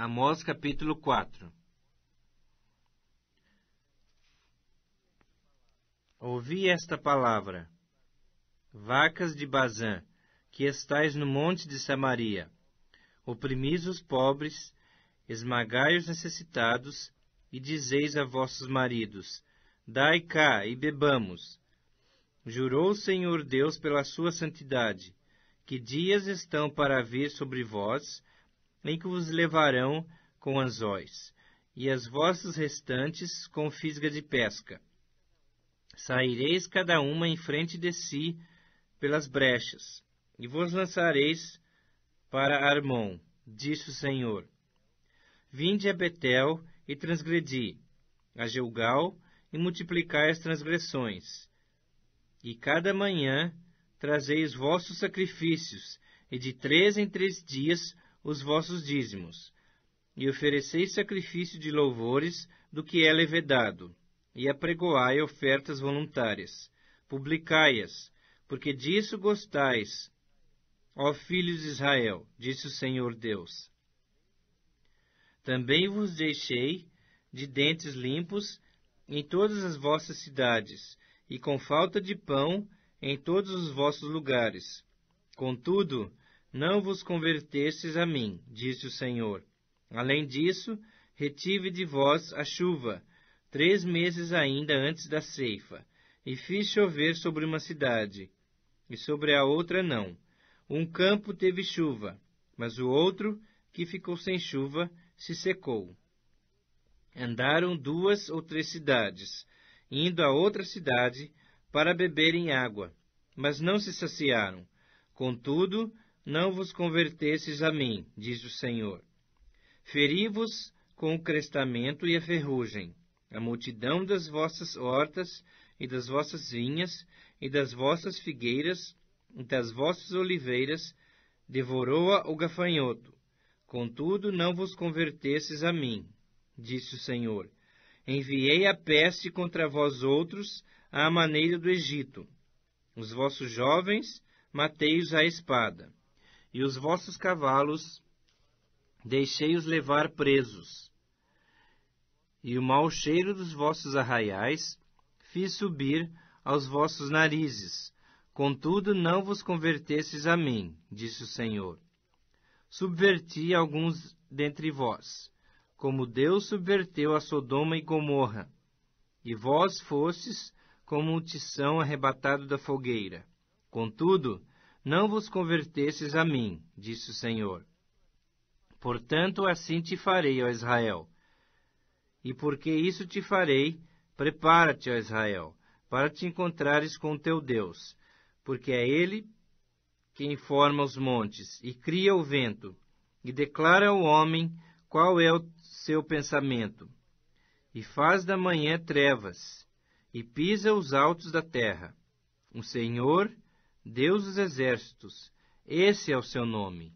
Amós capítulo 4 Ouvi esta palavra, vacas de Bazã, que estais no monte de Samaria, oprimis os pobres, esmagai os necessitados, e dizeis a vossos maridos, dai cá e bebamos. Jurou o Senhor Deus pela sua santidade, que dias estão para vir sobre vós, nem que vos levarão com anzóis, e as vossas restantes com fisga de pesca. Saireis cada uma em frente de si pelas brechas, e vos lançareis para Armon, disse o Senhor. Vinde a Betel e transgredi, a Gilgal e multiplicai as transgressões. E cada manhã trazeis vossos sacrifícios, e de três em três dias os vossos dízimos, e ofereceis sacrifício de louvores do que é levedado, e apregoai ofertas voluntárias, publicai-as, porque disso gostais, ó filhos de Israel, disse o Senhor Deus. Também vos deixei de dentes limpos em todas as vossas cidades, e com falta de pão em todos os vossos lugares. Contudo, não vos convertestes a mim, disse o Senhor. Além disso, retive de vós a chuva, três meses ainda antes da ceifa, e fiz chover sobre uma cidade, e sobre a outra não. Um campo teve chuva, mas o outro, que ficou sem chuva, se secou. Andaram duas ou três cidades, indo a outra cidade para beberem água, mas não se saciaram. Contudo, não vos convertesses a mim, diz o Senhor. Feri-vos com o crestamento e a ferrugem, a multidão das vossas hortas e das vossas vinhas e das vossas figueiras e das vossas oliveiras, devorou-a o gafanhoto. Contudo, não vos convertesses a mim, disse o Senhor. Enviei a peste contra vós outros, à maneira do Egito. Os vossos jovens matei-os à espada e os vossos cavalos deixei-os levar presos. E o mau cheiro dos vossos arraiais fiz subir aos vossos narizes. Contudo, não vos convertestes a mim, disse o Senhor. Subverti alguns dentre vós, como Deus subverteu a Sodoma e Gomorra, e vós fostes como um tição arrebatado da fogueira. Contudo, não vos convertesses a mim, disse o Senhor. Portanto, assim te farei, ó Israel. E porque isso te farei, prepara-te, ó Israel, para te encontrares com teu Deus, porque é Ele quem forma os montes e cria o vento, e declara ao homem qual é o seu pensamento, e faz da manhã trevas, e pisa os altos da terra. O Senhor Deus dos Exércitos, esse é o seu nome.